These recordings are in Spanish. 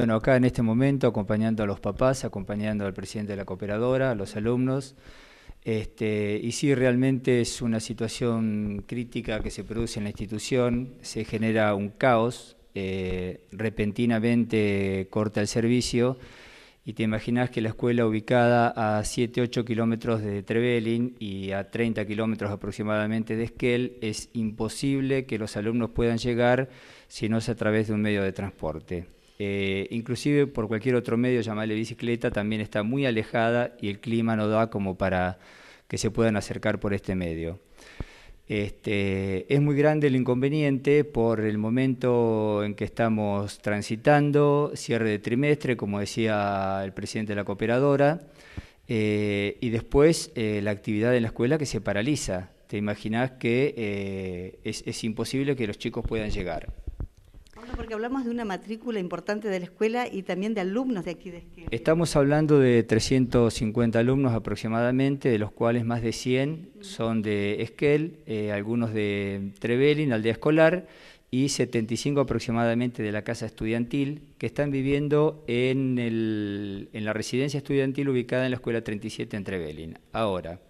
Bueno, acá en este momento acompañando a los papás, acompañando al presidente de la cooperadora, a los alumnos. Este, y sí, realmente es una situación crítica que se produce en la institución, se genera un caos, eh, repentinamente corta el servicio y te imaginas que la escuela ubicada a 7-8 kilómetros de Trevelin y a 30 kilómetros aproximadamente de Esquel, es imposible que los alumnos puedan llegar si no es a través de un medio de transporte. Eh, inclusive por cualquier otro medio, llamarle bicicleta, también está muy alejada y el clima no da como para que se puedan acercar por este medio. Este, es muy grande el inconveniente por el momento en que estamos transitando, cierre de trimestre, como decía el presidente de la cooperadora, eh, y después eh, la actividad en la escuela que se paraliza. Te imaginas que es imposible que los chicos puedan llegar porque hablamos de una matrícula importante de la escuela y también de alumnos de aquí de Esquel. Estamos hablando de 350 alumnos aproximadamente, de los cuales más de 100 son de Esquel, eh, algunos de Trevelin, aldea escolar, y 75 aproximadamente de la casa estudiantil, que están viviendo en, el, en la residencia estudiantil ubicada en la escuela 37 en Trevelin. Ahora,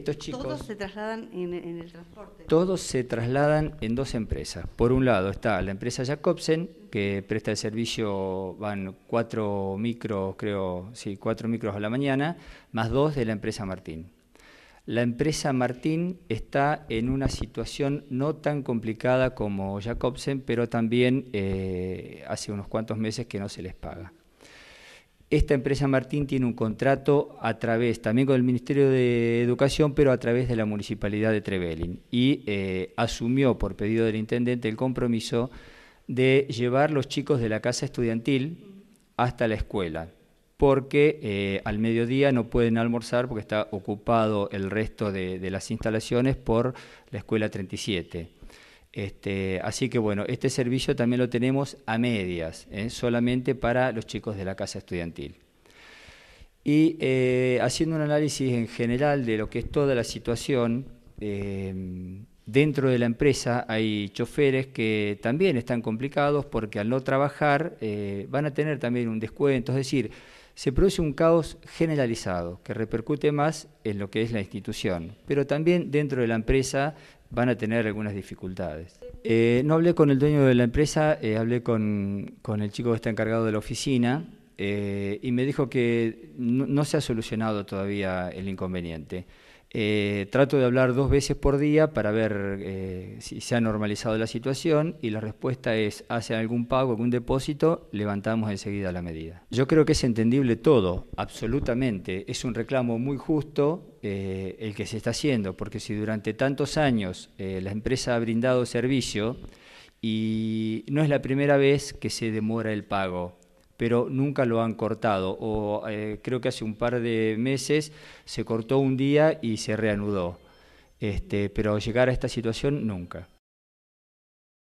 todos se trasladan en, el transporte. Todos se trasladan en dos empresas. Por un lado está la empresa Jacobsen, que presta el servicio, van cuatro micros, creo, sí, micros a la mañana, más dos de la empresa Martín. La empresa Martín está en una situación no tan complicada como Jacobsen, pero también eh, hace unos cuantos meses que no se les paga. Esta empresa Martín tiene un contrato a través, también con el Ministerio de Educación, pero a través de la Municipalidad de Trevelin. Y eh, asumió, por pedido del intendente, el compromiso de llevar los chicos de la casa estudiantil hasta la escuela, porque eh, al mediodía no pueden almorzar porque está ocupado el resto de, de las instalaciones por la escuela 37. Este, así que bueno, este servicio también lo tenemos a medias, ¿eh? solamente para los chicos de la casa estudiantil. Y eh, haciendo un análisis en general de lo que es toda la situación, eh, dentro de la empresa hay choferes que también están complicados porque al no trabajar van a tener también un descuento, es decir, se produce un caos generalizado que repercute más en lo que es la institución, pero también dentro de la empresa van a tener algunas dificultades. Eh, no hablé con el dueño de la empresa, eh, hablé con, el chico que está encargado de la oficina eh, y me dijo que no se ha solucionado todavía el inconveniente. Eh, trato de hablar dos veces por día para ver eh, si se ha normalizado la situación y la respuesta es, hacen algún pago, algún depósito, levantamos enseguida la medida. Yo creo que es entendible todo, absolutamente. Es un reclamo muy justo eh, el que se está haciendo, porque si durante tantos años la empresa ha brindado servicio y no es la primera vez que se demora el pago, pero nunca lo han cortado. O eh, creo que hace un par de meses se cortó un día y se reanudó. Este, pero llegar a esta situación nunca.